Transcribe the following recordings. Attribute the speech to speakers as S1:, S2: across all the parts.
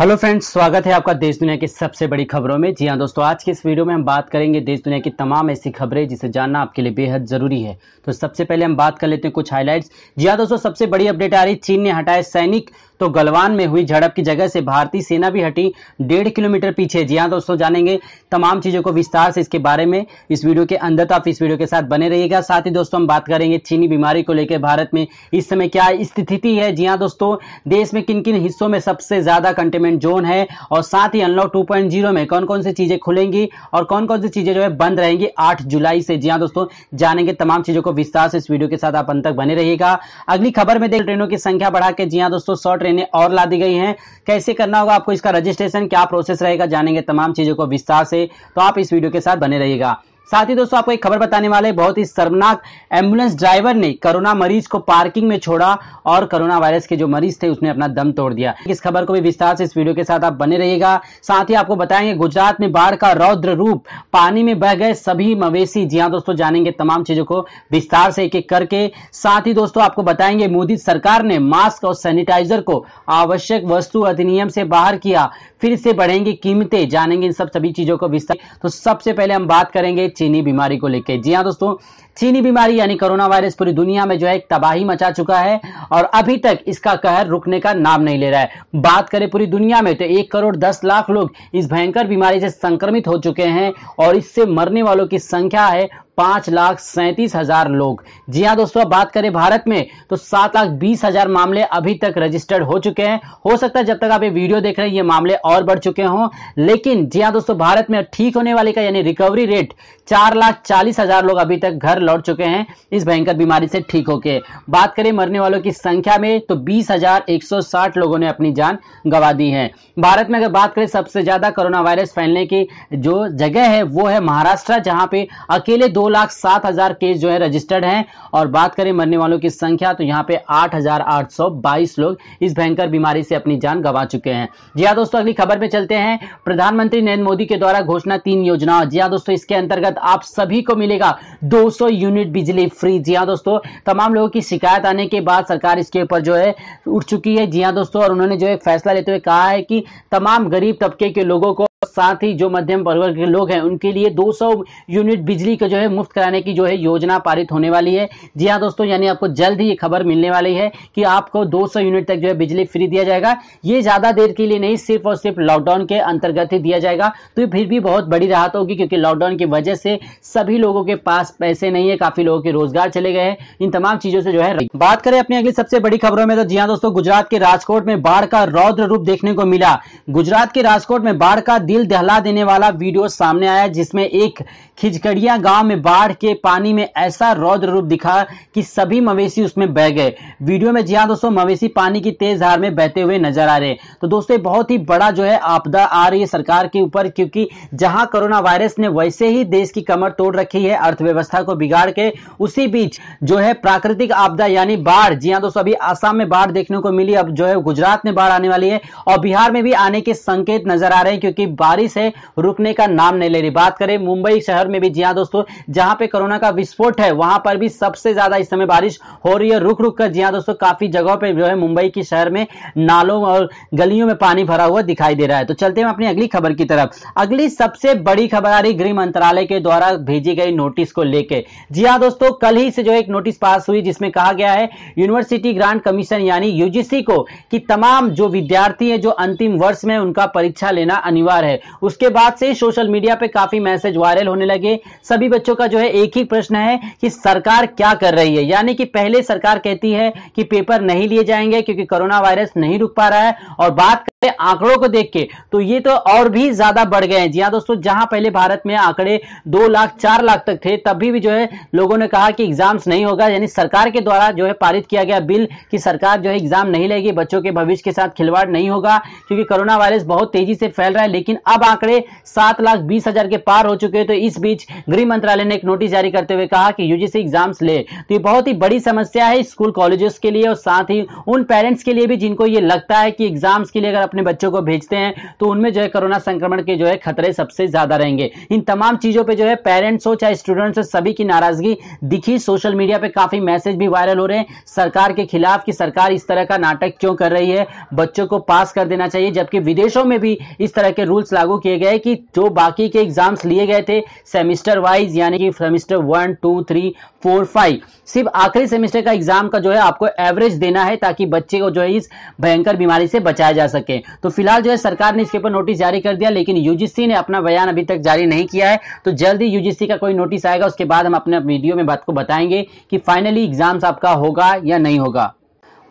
S1: hello friends स्वागत है आपका देश दुनिया की सबसे बड़ी खबरों में जी हाँ दोस्तों आज की इस वीडियो में हम बात करेंगे देश दुनिया की तमाम ऐसी खबरें जिसे जानना आपके लिए बेहद जरूरी है तो सबसे पहले हम बात कर लेते हैं कुछ हाइलाइट्स जी हाँ दोस्तों सबसे बड़ी अपडेट आ रही चीन ने हटाए सैनिक तो गलवान में हुई झड़प की जगह से भारतीय सेना भी हटी डेढ़ किलोमीटर पीछे जी हाँ दोस्तों जानेंगे तमाम चीज़ों को विस्तार से इसके बारे में इस वीडियो के अंदर तो आप इस वीडियो के साथ बने रहिएगा साथ ही दोस्तों हम बात करेंगे चीनी बीमारी को लेकर भारत में इस समय क्या स्थिति है जी हाँ दोस्तों देश में किन किन हिस्सों में सबसे ज़्यादा कंटेमेंट कंटेनमेंट जोन है और साथ ही अनलॉक 2.0 में कौन कौन सी चीजें खुलेंगी और कौन कौन सी चीजें जो है बंद रहेंगी 8 जुलाई से जी हाँ दोस्तों जानेंगे तमाम चीजों को विस्तार से इस वीडियो के साथ आप अंत तक बने रहिएगा अगली खबर में देख ट्रेनों की संख्या बढ़ा के जी हाँ दोस्तों सौ ट्रेनें और ला दी गई है कैसे करना होगा आपको इसका रजिस्ट्रेशन क्या प्रोसेस रहेगा जानेंगे तमाम चीजों को विस्तार से तो आप इस वीडियो के साथ बने रहिएगा साथ ही दोस्तों आपको एक खबर बताने वाले बहुत ही शर्मनाक एम्बुलेंस ड्राइवर ने कोरोना मरीज को पार्किंग में छोड़ा और कोरोना वायरस के जो मरीज थे उसने अपना दम तोड़ दिया इस खबर को भी विस्तार से इस वीडियो के साथ आप बने रहिएगा साथ ही आपको बताएंगे गुजरात में बाढ़ का रौद्र रूप पानी में बह गए सभी मवेशी जी हाँ दोस्तों जानेंगे तमाम चीजों को विस्तार से एक एक करके साथ ही दोस्तों आपको बताएंगे मोदी सरकार ने मास्क और सैनिटाइजर को आवश्यक वस्तु अधिनियम से बाहर किया फिर से बढ़ेंगी कीमतें जानेंगे इन सब सभी चीज़ों को विस्तार तो सबसे पहले हम बात करेंगे चीनी बीमारी को लेकर जी हाँ दोस्तों चीनी बीमारी यानी कोरोना वायरस पूरी दुनिया में जो है तबाही मचा चुका है और अभी तक इसका कहर रुकने का नाम नहीं ले रहा है बात करें पूरी दुनिया में तो एक करोड़ दस लाख लोग इस भयंकर बीमारी से संक्रमित हो चुके हैं और इससे मरने वालों की संख्या है पांच लाख सैंतीस हजार लोग जी हाँ दोस्तों बात करें भारत में तो सात लाख बीस हजार मामले अभी तक रजिस्टर्ड हो चुके हैं हो सकता है जब तक आप ये वीडियो देख रहे हैं ये मामले और बढ़ चुके हों लेकिन जी हाँ दोस्तों भारत में ठीक होने वाले का यानी रिकवरी रेट चार लाख चालीस हजार लोग अभी तक घर लौट चुके हैं इस भयंकर बीमारी से ठीक होके बात करें मरने वालों की संख्या में तो बीस हजार एक सौ साठ लोगों ने अपनी जान गंवा दी है भारत में अगर बात करें सबसे ज्यादा कोरोना वायरस फैलने की जो जगह है वो है महाराष्ट्र जहां पे अकेले दो लाख सात हजार केस जो है रजिस्टर्ड हैं और बात करें मरने वालों की संख्या तो यहाँ पे आठ हजार आठ सौ बाईस लोग इस भयंकर बीमारी से अपनी जान गंवा चुके हैं जी हाँ दोस्तों अगली खबर में चलते हैं प्रधानमंत्री नरेंद्र मोदी के द्वारा घोषणा तीन योजना जी हाँ दोस्तों इसके अंतर्गत आप सभी को मिलेगा दो यूनिट बिजली फ्री जी हाँ दोस्तों तमाम लोगों की शिकायत आने के बाद सरकार इसके ऊपर जो है उठ चुकी है जी हाँ दोस्तों और उन्होंने जो है फैसला लेते हुए कहा है कि तमाम गरीब तबके के लोगों को साथ ही जो मध्यम वर्ग के लोग हैं उनके लिए 200 यूनिट बिजली का जो है मुफ्त कराने की जो है योजना पारित होने वाली है जी हाँ दोस्तों यानी आपको जल्द ही ये खबर मिलने वाली है कि आपको 200 यूनिट तक जो है बिजली फ्री दिया जाएगा ये ज़्यादा देर के लिए नहीं सिर्फ और सिर्फ लॉकडाउन के अंतर्गत ही दिया जाएगा तो फिर भी बहुत बड़ी राहत होगी क्योंकि लॉकडाउन की वजह से सभी लोगों के पास पैसे नहीं है काफ़ी लोगों के रोजगार चले गए हैं इन तमाम चीज़ों से जो है बात करें अपनी अगली सबसे बड़ी खबरों में तो जी हाँ दोस्तों गुजरात के राजकोट में बाढ़ का रौद्र रूप देखने को मिला गुजरात के राजकोट में बाढ़ का दिल दहला देने वाला वीडियो सामने आया जिसमें एक खिचकड़िया गांव में बाढ़ के पानी में ऐसा रौद्र रूप दिखा कि सभी मवेशी उसमें बह गए वीडियो में जी हाँ दोस्तों मवेशी पानी की तेज धार में बहते हुए नजर आ रहे तो दोस्तों बहुत ही बड़ा जो है आपदा आ रही है सरकार के ऊपर क्योंकि जहां कोरोना वायरस ने वैसे ही देश की कमर तोड़ रखी है अर्थव्यवस्था को बिगाड़ के उसी बीच जो है प्राकृतिक आपदा यानी बाढ़ जी हाँ दोस्तों अभी आसाम में बाढ़ देखने को मिली अब जो है गुजरात में बाढ़ आने वाली है और बिहार में भी आने के संकेत नजर आ रहे हैं क्योंकि बारिश है रुकने का नाम नहीं ले रही बात करें मुंबई शहर में भी जी हाँ दोस्तों जहां पे कोरोना का विस्फोट है वहां पर भी सबसे ज्यादा इस समय बारिश हो रही है रुक रुक कर जी हाँ दोस्तों काफी जगह पर जो है मुंबई के शहर में नालों और गलियों में पानी भरा हुआ दिखाई दे रहा है तो चलते हैं अपनी अगली खबर की तरफ अगली सबसे बड़ी खबर आ रही गृह मंत्रालय के द्वारा भेजी गई नोटिस को लेकर जी हाँ दोस्तों कल ही से जो एक नोटिस पास हुई जिसमें कहा गया है यूनिवर्सिटी ग्रांट कमीशन यानी यूजीसी को कि तमाम जो विद्यार्थी है जो अंतिम वर्ष में उनका परीक्षा लेना अनिवार्य है है उसके बाद से सोशल मीडिया पे काफी मैसेज वायरल होने लगे सभी बच्चों का जो है एक ही प्रश्न है कि सरकार क्या कर रही है यानी कि पहले सरकार कहती है कि पेपर नहीं लिए जाएंगे क्योंकि कोरोना वायरस नहीं रुक पा रहा है और बात करें आंकड़ों को देख के तो ये तो और भी ज्यादा बढ़ गए हैं जी हाँ दोस्तों जहां पहले भारत में आंकड़े दो लाख चार लाख तक थे भी, भी जो है लोगों ने कहा कि एग्जाम्स नहीं होगा यानी सरकार के द्वारा जो है पारित किया गया बिल कि सरकार जो है एग्जाम नहीं लेगी बच्चों के भविष्य के साथ खिलवाड़ नहीं होगा क्योंकि कोरोना वायरस बहुत तेजी से फैल रहा है लेकिन अब आंकड़े सात लाख बीस हजार के पार हो चुके हैं तो इस बीच गृह मंत्रालय ने एक नोटिस जारी करते हुए कहा कि यूजीसी एग्जाम्स ले तो ये बहुत ही बड़ी समस्या है स्कूल कॉलेजेस के लिए और साथ ही उन पेरेंट्स के लिए भी जिनको ये लगता है कि एग्जाम्स के लिए अगर अपने बच्चों को भेजते हैं तो उनमें जो है कोरोना संक्रमण के जो है खतरे सबसे ज्यादा रहेंगे इन तमाम चीजों पर जो है पेरेंट्स हो चाहे स्टूडेंट्स हो सभी की नाराजगी दिखी सोशल मीडिया पर काफी मैसेज भी वायरल हो रहे हैं सरकार के खिलाफ कि सरकार इस तरह का नाटक क्यों कर रही है बच्चों को पास कर देना चाहिए जबकि विदेशों में भी इस तरह के रूल्स रूल्स लागू किए गए कि जो बाकी के एग्जाम्स लिए गए थे सेमिस्टर वाइज यानी कि semester one two three four five सिर्फ आखिरी सेमिस्टर का एग्जाम का जो है आपको एवरेज देना है ताकि बच्चे को जो है इस भयंकर बीमारी से बचाया जा सके तो फिलहाल जो है सरकार ने इसके ऊपर नोटिस जारी कर दिया लेकिन यूजीसी ने अपना बयान अभी तक जारी नहीं किया है तो जल्द ही यूजीसी का कोई नोटिस आएगा उसके बाद हम अपने वीडियो में बात को बताएंगे कि फाइनली एग्जाम्स आपका होगा या नहीं होगा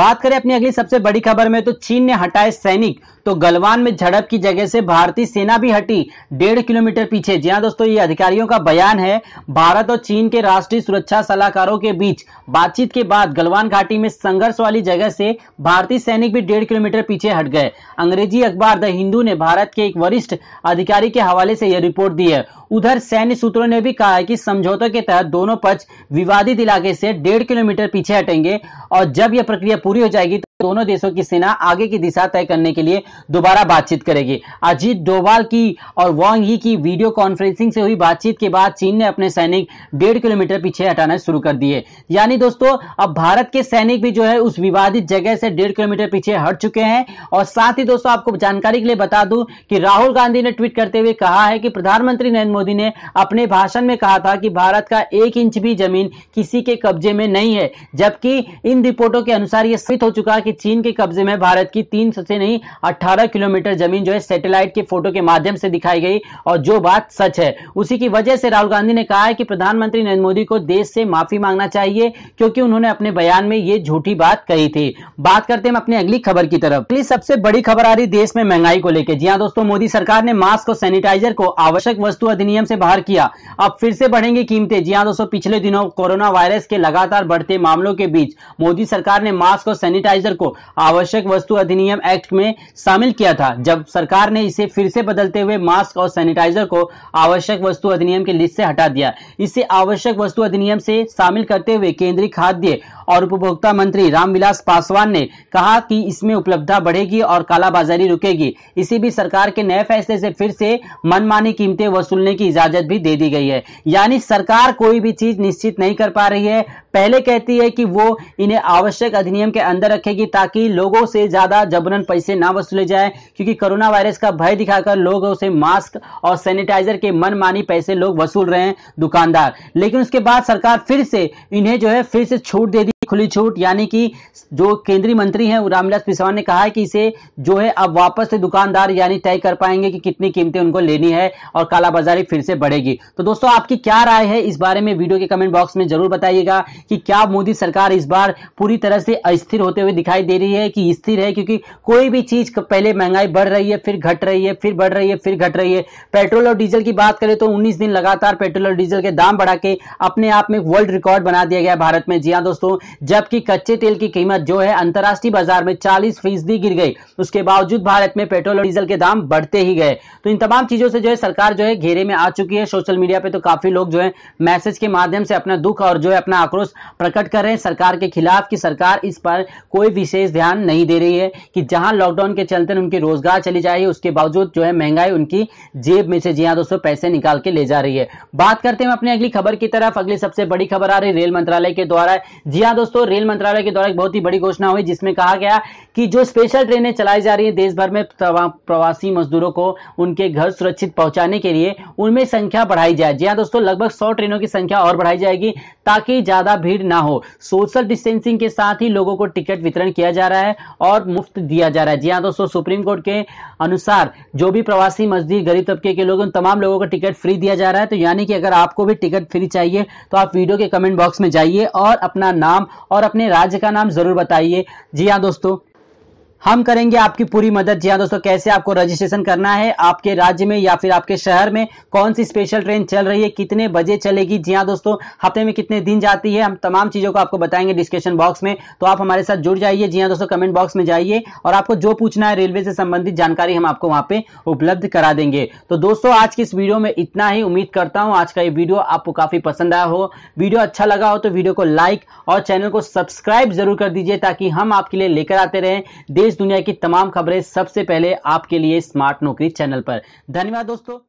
S1: बात करें अपनी अगली सबसे बड़ी खबर में तो चीन ने हटाए सैनिक तो गलवान में झड़प की जगह से भारतीय सेना भी हटी डेढ़ किलोमीटर पीछे जी हाँ दोस्तों ये अधिकारियों का बयान है भारत और चीन के राष्ट्रीय सुरक्षा सलाहकारों के बीच बातचीत के बाद गलवान घाटी में संघर्ष वाली जगह से भारतीय सैनिक भी डेढ़ किलोमीटर पीछे हट गए अंग्रेजी अखबार द हिंदू ने भारत के एक वरिष्ठ अधिकारी के हवाले से यह रिपोर्ट दी है उधर सैन्य सूत्रों ने भी कहा है कि समझौते के तहत दोनों पक्ष विवादित इलाके से डेढ़ किलोमीटर पीछे हटेंगे और जब यह प्रक्रिया पूरी हो जाएगी तो दोनों देशों की सेना आगे की दिशा तय करने के लिए दोबारा बातचीत करेगी अजीत डोभाल की और वांग ही की वीडियो कॉन्फ्रेंसिंग से हुई बातचीत के बाद चीन ने अपने सैनिक डेढ़ किलोमीटर पीछे हटाना शुरू कर दिए यानी दोस्तों अब भारत के सैनिक भी जो है उस विवादित जगह से डेढ़ किलोमीटर पीछे हट चुके हैं और साथ ही दोस्तों आपको जानकारी के लिए बता दू की राहुल गांधी ने ट्वीट करते हुए कहा है कि प्रधानमंत्री नरेंद्र मोदी ने अपने भाषण में कहा था कि भारत का एक इंच भी जमीन किसी के कब्जे में नहीं है जबकि इन रिपोर्टों के अनुसार यह सिद्ध हो चुका है कि चीन के कब्जे में भारत की तीन से नहीं 18 किलोमीटर जमीन जो है सैटेलाइट के फोटो के माध्यम से दिखाई गई और जो बात सच है उसी की वजह से राहुल गांधी ने कहा है कि प्रधानमंत्री नरेंद्र मोदी को देश से माफी मांगना चाहिए क्योंकि उन्होंने अपने बयान में ये झूठी बात कही थी बात करते हैं अपनी अगली खबर की तरफ अगली सबसे बड़ी खबर आ रही देश में महंगाई को लेकर जी हाँ दोस्तों मोदी सरकार ने मास्क और सैनिटाइजर को आवश्यक वस्तु अधिनियम से बाहर किया अब फिर से बढ़ेंगी कीमतें जी हाँ दोस्तों पिछले दिनों कोरोना वायरस के लगातार बढ़ते मामलों के बीच मोदी सरकार ने मास्क और सैनिटाइजर को आवश्यक वस्तु अधिनियम एक्ट में शामिल किया था जब सरकार ने इसे फिर से बदलते हुए मास्क और सैनिटाइजर को आवश्यक वस्तु अधिनियम के लिस्ट से हटा दिया इसे आवश्यक वस्तु अधिनियम से शामिल करते हुए केंद्रीय खाद्य और उपभोक्ता मंत्री रामविलास पासवान ने कहा कि इसमें उपलब्धता बढ़ेगी और कालाबाजारी रुकेगी इसी भी सरकार के नए फैसले से फिर से मनमानी कीमतें वसूलने की इजाजत भी दे दी गई है यानी सरकार कोई भी चीज निश्चित नहीं कर पा रही है पहले कहती है कि वो इन्हें आवश्यक अधिनियम के अंदर रखेगी ताकि लोगों से ज़्यादा जबरन पैसे ना वसूले जाए क्योंकि कोरोना वायरस का भय दिखाकर लोगों से मास्क और सैनिटाइजर के मनमानी पैसे लोग वसूल रहे हैं दुकानदार लेकिन उसके बाद सरकार फिर से इन्हें जो है फिर से छूट दे दी खुली छूट यानी कि जो केंद्रीय मंत्री हैं रामविलास पासवान ने कहा है कि इसे जो है अब वापस से दुकानदार यानी तय कर पाएंगे कि कितनी कीमतें उनको लेनी है और कालाबाजारी फिर से बढ़ेगी तो दोस्तों आपकी क्या राय है इस बारे में वीडियो के कमेंट बॉक्स में जरूर बताइएगा कि क्या मोदी सरकार इस बार पूरी तरह से अस्थिर होते हुए दिखाई दे रही है कि स्थिर है क्योंकि कोई भी चीज पहले महंगाई बढ़ रही है फिर घट रही है फिर बढ़ रही है फिर घट रही है पेट्रोल और डीजल की बात करें तो उन्नीस दिन लगातार पेट्रोल और डीजल के दाम बढ़ा के अपने आप में वर्ल्ड रिकॉर्ड बना दिया गया भारत में जी हाँ दोस्तों जबकि कच्चे तेल की कीमत जो है अंतर्राष्ट्रीय बाजार में चालीस फीसदी गिर गई उसके बावजूद भारत में पेट्रोल और डीजल के दाम बढ़ते ही गए तो इन तमाम चीजों से जो है सरकार जो है घेरे में आ चुकी है सोशल मीडिया पे तो काफी लोग जो है मैसेज के माध्यम से अपना दुख और जो है अपना आक्रोश प्रकट कर रहे हैं सरकार के खिलाफ की सरकार इस पर कोई विशेष ध्यान नहीं दे रही है कि जहां लॉकडाउन के चलते उनकी रोजगार चली जा रही है उसके बावजूद जो है महंगाई उनकी जेब में से जी हाँ दोस्तों पैसे निकाल के ले जा रही है बात करते हैं अपनी अगली खबर की तरफ अगली सबसे बड़ी खबर आ रही रेल मंत्रालय के द्वारा जी हाँ दोस्तों दोस्तों रेल मंत्रालय के द्वारा एक बहुत ही बड़ी घोषणा हुई जिसमें कहा गया कि जो स्पेशल ट्रेनें चलाई जा रही हैं देश भर में प्रवासी मजदूरों को उनके घर सुरक्षित पहुंचाने के लिए उनमें संख्या बढ़ाई जाए जी हाँ दोस्तों लगभग सौ ट्रेनों की संख्या और बढ़ाई जाएगी ताकि ज्यादा भीड़ ना हो सोशल डिस्टेंसिंग के साथ ही लोगों को टिकट वितरण किया जा रहा है और मुफ्त दिया जा रहा है जी हाँ दोस्तों सुप्रीम कोर्ट के अनुसार जो भी प्रवासी मजदूर गरीब तबके के लोग उन तमाम लोगों को टिकट फ्री दिया जा रहा है तो यानी कि अगर आपको भी टिकट फ्री चाहिए तो आप वीडियो के कमेंट बॉक्स में जाइए और अपना नाम और अपने राज्य का नाम जरूर बताइए जी हाँ दोस्तों हम करेंगे आपकी पूरी मदद जी हाँ दोस्तों कैसे आपको रजिस्ट्रेशन करना है आपके राज्य में या फिर आपके शहर में कौन सी स्पेशल ट्रेन चल रही है कितने बजे चलेगी जी हाँ दोस्तों हफ्ते में कितने दिन जाती है हम तमाम चीज़ों को आपको बताएंगे डिस्क्रिप्शन बॉक्स में तो आप हमारे साथ जुड़ जाइए जी हाँ दोस्तों कमेंट बॉक्स में जाइए और आपको जो पूछना है रेलवे से संबंधित जानकारी हम आपको वहां पर उपलब्ध करा देंगे तो दोस्तों आज की इस वीडियो में इतना ही उम्मीद करता हूँ आज का ये वीडियो आपको काफ़ी पसंद आया हो वीडियो अच्छा लगा हो तो वीडियो को लाइक और चैनल को सब्सक्राइब जरूर कर दीजिए ताकि हम आपके लिए लेकर आते रहे देश देश दुनिया की तमाम खबरें सबसे पहले आपके लिए स्मार्ट नौकरी चैनल पर धन्यवाद दोस्तों